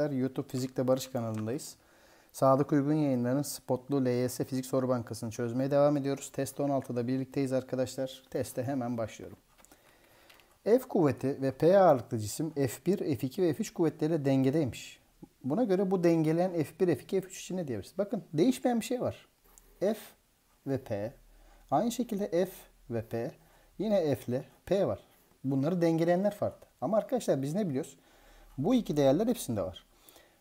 arkadaşlar. YouTube Fizikte Barış kanalındayız. Sadık Uygun yayınlarının spotlu LYS Fizik Soru Bankası'nı çözmeye devam ediyoruz. Test 16'da birlikteyiz arkadaşlar. Teste hemen başlıyorum. F kuvveti ve P ağırlıklı cisim F1, F2 ve F3 kuvvetleriyle dengedeymiş. Buna göre bu dengeleyen F1, F2, F3 için ne diyebiliriz? Bakın değişmeyen bir şey var. F ve P. Aynı şekilde F ve P. Yine F ile P var. Bunları dengeleyenler farklı. Ama arkadaşlar biz ne biliyoruz? Bu iki değerler hepsinde var.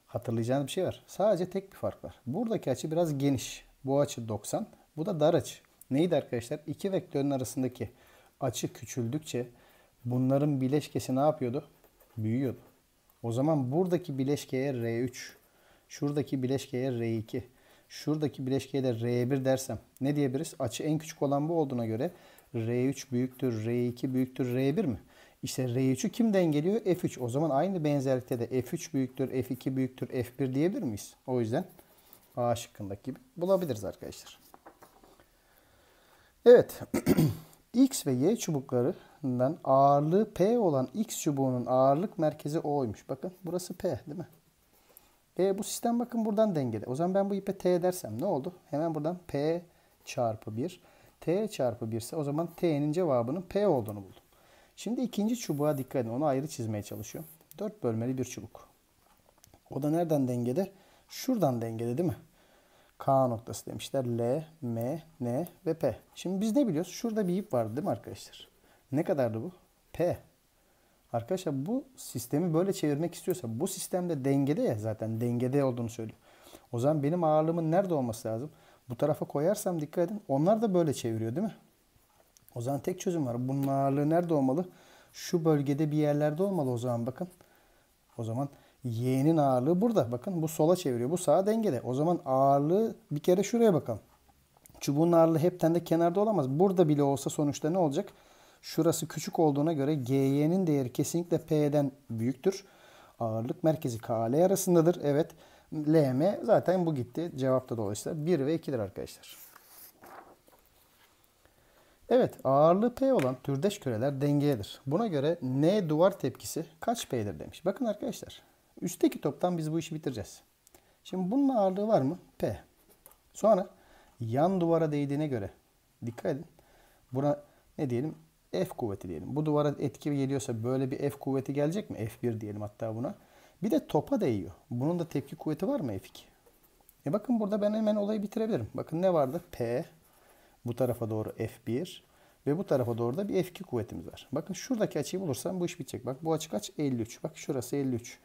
Hatırlayacağınız bir şey var. Sadece tek bir fark var. Buradaki açı biraz geniş. Bu açı 90. Bu da dar açı. Neydi arkadaşlar? İki vektörün arasındaki açı küçüldükçe bunların bileşkesi ne yapıyordu? Büyüyordu. O zaman buradaki bileşkeye R3, şuradaki bileşkeye R2, şuradaki bileşkeye de R1 dersem ne diyebiliriz? Açı en küçük olan bu olduğuna göre R3 büyüktür, R2 büyüktür, R1 mi? İşte R3'ü kim dengeliyor? F3. O zaman aynı benzerlikte de F3 büyüktür, F2 büyüktür, F1 diyebilir miyiz? O yüzden A şıkkındaki gibi bulabiliriz arkadaşlar. Evet. X ve Y çubuklarından ağırlığı P olan X çubuğunun ağırlık merkezi O'ymuş. Bakın burası P değil mi? E, bu sistem bakın buradan dengede. O zaman ben bu ipe T dersem ne oldu? Hemen buradan P çarpı 1. T çarpı 1 ise o zaman T'nin cevabının P olduğunu buldum. Şimdi ikinci çubuğa dikkat edin. Onu ayrı çizmeye çalışıyorum. Dört bölmeli bir çubuk. O da nereden dengede? Şuradan dengede değil mi? K noktası demişler. L, M, N ve P. Şimdi biz ne biliyoruz? Şurada bir ip vardı değil mi arkadaşlar? Ne kadardı bu? P. Arkadaşlar bu sistemi böyle çevirmek istiyorsa bu sistemde dengede ya zaten dengede olduğunu söylüyor. O zaman benim ağırlığımın nerede olması lazım? Bu tarafa koyarsam dikkat edin onlar da böyle çeviriyor değil mi? O zaman tek çözüm var. Bunun ağırlığı nerede olmalı? Şu bölgede bir yerlerde olmalı o zaman bakın. O zaman Y'nin ağırlığı burada. Bakın bu sola çeviriyor. Bu sağa dengede. O zaman ağırlığı bir kere şuraya bakalım. Çubuğun ağırlığı hepten de kenarda olamaz. Burada bile olsa sonuçta ne olacak? Şurası küçük olduğuna göre GY'nin değeri kesinlikle P'den büyüktür. Ağırlık merkezi KL arasındadır. Evet. LM zaten bu gitti. Cevap da dolayısıyla 1 ve 2'dir arkadaşlar. Evet ağırlığı P olan türdeş küreler dengeyedir. Buna göre N duvar tepkisi kaç P'dir demiş. Bakın arkadaşlar üstteki toptan biz bu işi bitireceğiz. Şimdi bunun ağırlığı var mı? P. Sonra yan duvara değdiğine göre dikkat edin. Buna ne diyelim? F kuvveti diyelim. Bu duvara etki geliyorsa böyle bir F kuvveti gelecek mi? F1 diyelim hatta buna. Bir de topa değiyor. Bunun da tepki kuvveti var mı F2? E bakın burada ben hemen olayı bitirebilirim. Bakın ne vardı? P bu tarafa doğru F1 ve bu tarafa doğru da bir F2 kuvvetimiz var. Bakın şuradaki açıyı bulursam bu iş bitecek. Bak bu açı kaç? 53. Bak şurası 53.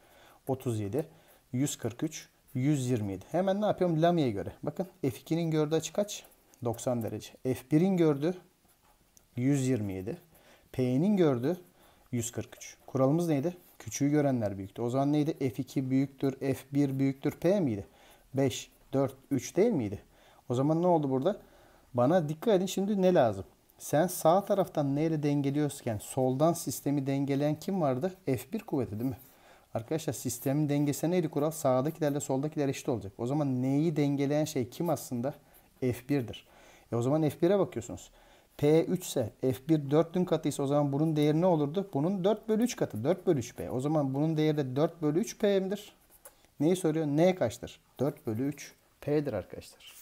37, 143, 127. Hemen ne yapıyorum? Lamia'ya göre. Bakın F2'nin gördüğü açı kaç? 90 derece. F1'in gördü 127. P'nin gördü 143. Kuralımız neydi? Küçüğü görenler büyüktü. O zaman neydi? F2 büyüktür, F1 büyüktür, P miydi? 5, 4, 3 değil miydi? O zaman ne oldu burada? Bana dikkat edin şimdi ne lazım? Sen sağ taraftan neyle dengeliyorken soldan sistemi dengeleyen kim vardı? F1 kuvveti değil mi? Arkadaşlar sistemin dengesi neydi kural? Sağdakilerle soldakiler eşit olacak. O zaman neyi dengeleyen şey kim aslında? F1'dir. E o zaman F1'e bakıyorsunuz. P3 ise F1 4'ün katıysa o zaman bunun değeri ne olurdu? Bunun 4 bölü 3 katı. 4 bölü 3P. O zaman bunun değeri de 4 bölü 3 P'dir. Neyi soruyor? N kaçtır? 4 bölü 3P'dir arkadaşlar.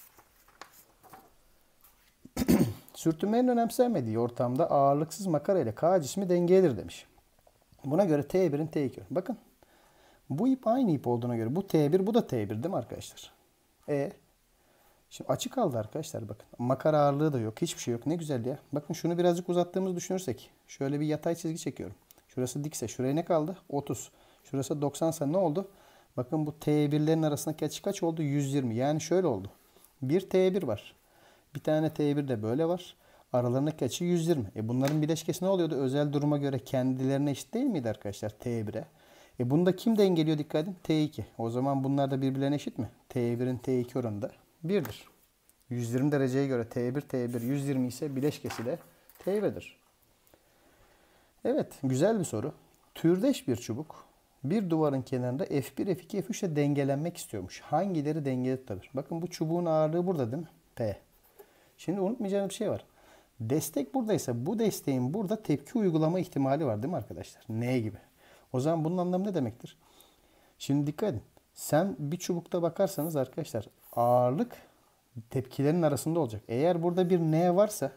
Sürtünmenin önemsemediği ortamda ağırlıksız makara ile K cismi dengeyedir demiş. Buna göre T1'in T2. Bakın bu ip aynı ip olduğuna göre bu T1 bu da T1 değil mi arkadaşlar? E Şimdi açık kaldı arkadaşlar bakın. Makar ağırlığı da yok. Hiçbir şey yok. Ne güzel ya. Bakın şunu birazcık uzattığımızı düşünürsek. Şöyle bir yatay çizgi çekiyorum. Şurası dikse şuraya ne kaldı? 30. Şurası 90 ise ne oldu? Bakın bu T1'lerin arasındaki açı kaç oldu? 120. Yani şöyle oldu. Bir T1 var. Bir tane T1 de böyle var. Aralarındaki açı 120. E bunların bileşkesi ne oluyordu? Özel duruma göre kendilerine eşit değil miydi arkadaşlar T1'e? E bunu da kim dengeliyor dikkat edin? T2. O zaman bunlar da birbirlerine eşit mi? T1'in T2 oranı da 1'dir. 120 dereceye göre T1 T1 120 ise bileşkesi de T1'dir. Evet güzel bir soru. Türdeş bir çubuk bir duvarın kenarında F1, F2, F3 ile dengelenmek istiyormuş. Hangileri dengeli tutabilir? Bakın bu çubuğun ağırlığı burada değil mi? P. Şimdi unutmayacağınız bir şey var. Destek buradaysa bu desteğin burada tepki uygulama ihtimali var değil mi arkadaşlar? Ne gibi? O zaman bunun anlamı ne demektir? Şimdi dikkat edin. Sen bir çubukta bakarsanız arkadaşlar ağırlık tepkilerin arasında olacak. Eğer burada bir N varsa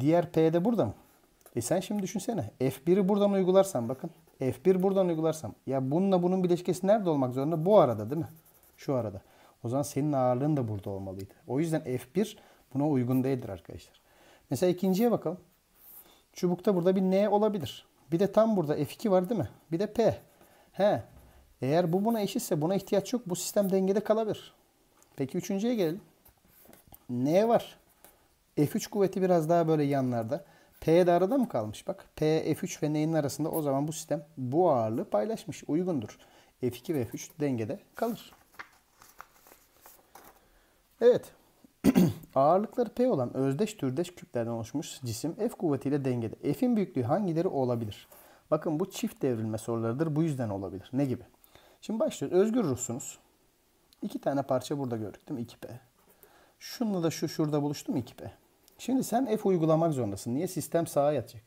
diğer P de burada mı? E sen şimdi düşünsene. F1'i buradan uygularsan bakın. F1 buradan uygularsam. Ya bununla bunun bileşkesi nerede olmak zorunda? Bu arada değil mi? Şu arada. O zaman senin ağırlığın da burada olmalıydı. O yüzden F1 Buna uygun değildir arkadaşlar. Mesela ikinciye bakalım. Çubukta burada bir N olabilir. Bir de tam burada F2 var değil mi? Bir de P. He. Eğer bu buna eşitse buna ihtiyaç yok. Bu sistem dengede kalabilir. Peki üçüncüye gelelim. N var. F3 kuvveti biraz daha böyle yanlarda. P de arada mı kalmış? Bak P, F3 ve N'nin arasında o zaman bu sistem bu ağırlığı paylaşmış. Uygundur. F2 ve F3 dengede kalır. Evet. Ağırlıkları P olan özdeş türdeş küplerden oluşmuş cisim F kuvvetiyle dengede. F'in büyüklüğü hangileri olabilir? Bakın bu çift devrilme sorularıdır. Bu yüzden olabilir. Ne gibi? Şimdi başlıyoruz. Özgür ruhsunuz. İki tane parça burada gördük değil mi? 2P. Şunla da şu şurada buluştum 2P. Şimdi sen F uygulamak zorundasın. Niye? Sistem sağa yatacak.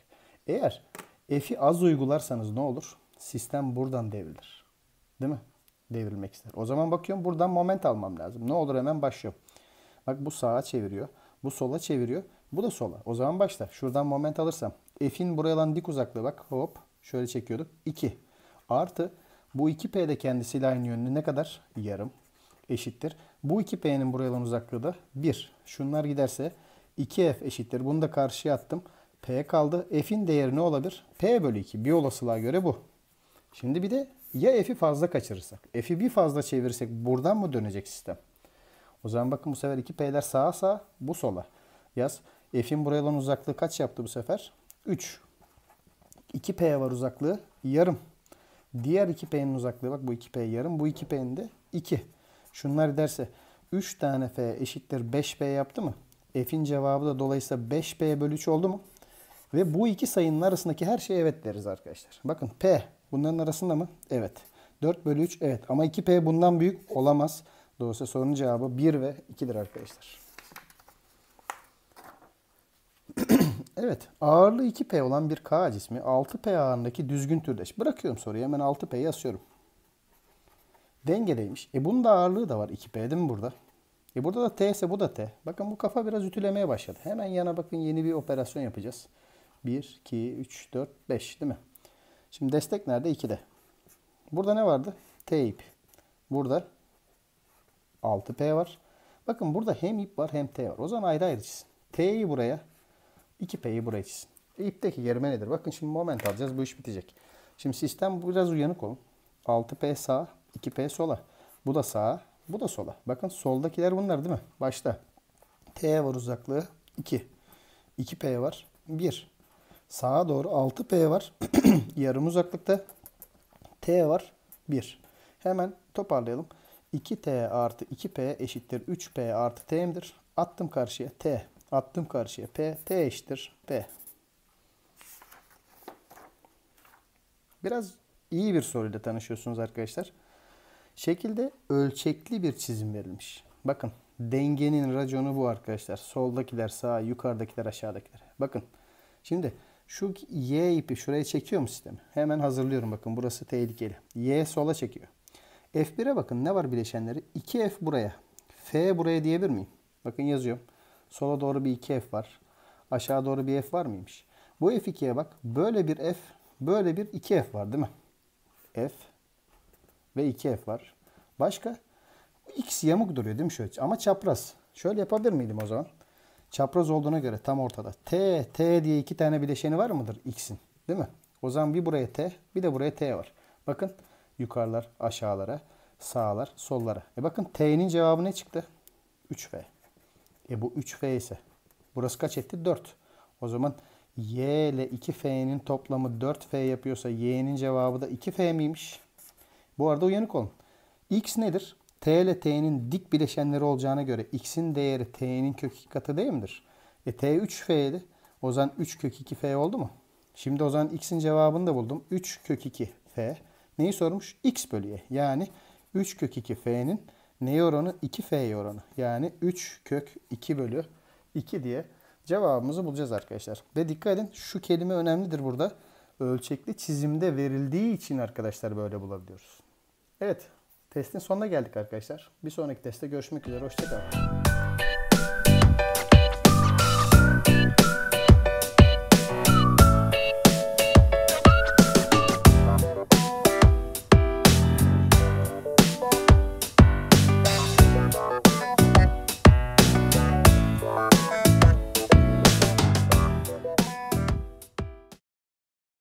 Eğer F'i az uygularsanız ne olur? Sistem buradan devrilir. Değil mi? Devrilmek ister. O zaman bakıyorum buradan moment almam lazım. Ne olur hemen başlıyorum. Bak bu sağa çeviriyor. Bu sola çeviriyor. Bu da sola. O zaman başla. Şuradan moment alırsam. F'in buraya olan dik uzaklığı bak hop şöyle çekiyorduk. 2. Artı bu 2P de kendisiyle aynı yönlü ne kadar? Yarım eşittir. Bu 2P'nin buraya olan uzaklığı da 1. Şunlar giderse 2F eşittir. Bunu da karşıya attım. P kaldı. F'in değeri ne olabilir? P bölü 2. Bir olasılığa göre bu. Şimdi bir de ya F'i fazla kaçırırsak. F'i bir fazla çevirirsek buradan mı dönecek sistem? O zaman bakın bu sefer 2P'ler sağa sağ, bu sola. Yaz. F'in buraya olan uzaklığı kaç yaptı bu sefer? 3. 2P'ye var uzaklığı yarım. Diğer 2P'nin uzaklığı bak bu 2P yarım. Bu 2P'nin de 2. Şunlar derse 3 tane F eşittir 5P yaptı mı? F'in cevabı da dolayısıyla 5P bölü 3 oldu mu? Ve bu iki sayının arasındaki her şeye evet deriz arkadaşlar. Bakın P bunların arasında mı? Evet. 4 bölü 3 evet ama 2P bundan büyük olamaz. Dolayısıyla sorunun cevabı 1 ve 2'dir arkadaşlar. evet, ağırlığı 2P olan bir K cismi 6P ağırlığındaki düzgün türdeş. Bırakıyorum soruyu hemen 6P'yi yazıyorum. Dengedeymiş. E bunun da ağırlığı da var 2P değil mi burada? E burada da T ise bu da T. Bakın bu kafa biraz ütülemeye başladı. Hemen yana bakın yeni bir operasyon yapacağız. 1, 2, 3, 4, 5 değil mi? Şimdi destek nerede? 2'de. Burada ne vardı? T ip. Burada 6P var. Bakın burada hem ip var hem T var. O zaman ayrı ayrı çizsin. T'yi buraya 2P'yi buraya çizsin. E, ipteki germe nedir? Bakın şimdi moment alacağız. Bu iş bitecek. Şimdi sistem biraz uyanık olun. 6P sağ, 2P sola. Bu da sağa, bu da sola. Bakın soldakiler bunlar değil mi? Başta. T var uzaklığı 2. 2P var 1. Sağa doğru 6P var. Yarım uzaklıkta. T var 1. Hemen toparlayalım. 2t artı 2p eşittir 3p artı t'mdir. Attım karşıya t. Attım karşıya p. t eşittir p. Biraz iyi bir soruyla tanışıyorsunuz arkadaşlar. Şekilde ölçekli bir çizim verilmiş. Bakın dengenin raconu bu arkadaşlar. Soldakiler sağa, yukarıdakiler aşağıdakiler. Bakın şimdi şu Y ipi şuraya çekiyor mu sistemi? Hemen hazırlıyorum bakın burası tehlikeli. Y sola çekiyor. F1'e bakın ne var bileşenleri? 2F buraya. F buraya diyebilir miyim? Bakın yazıyorum. Sola doğru bir 2F var. Aşağı doğru bir F var mıymış? Bu F2'ye bak. Böyle bir F, böyle bir 2F var değil mi? F ve 2F var. Başka? X yamuk duruyor değil mi şöyle? Ama çapraz. Şöyle yapabilir miydim o zaman? Çapraz olduğuna göre tam ortada. T, T diye iki tane bileşeni var mıdır X'in? Değil mi? O zaman bir buraya T, bir de buraya T var. Bakın. Yukarılar aşağılara, sağlar sollara. E bakın T'nin cevabı ne çıktı? 3V. E bu 3 v ise burası kaç etti? 4. O zaman Y ile 2F'nin toplamı 4F yapıyorsa Y'nin cevabı da 2F miymiş? Bu arada uyanık olun. X nedir? T ile T'nin dik bileşenleri olacağına göre X'in değeri T'nin kök 2 katı değil midir? E T 3F'ydi. O zaman 3 kök 2F oldu mu? Şimdi o zaman X'in cevabını da buldum. 3 kök 2F Neyi sormuş? X bölü y. Yani 3 kök 2 f'nin ne oranı? 2 f oranı. Yani 3 kök 2 bölü 2 diye cevabımızı bulacağız arkadaşlar. Ve dikkat edin şu kelime önemlidir burada. Ölçekli çizimde verildiği için arkadaşlar böyle bulabiliyoruz. Evet testin sonuna geldik arkadaşlar. Bir sonraki testte görüşmek üzere. Hoşçakalın.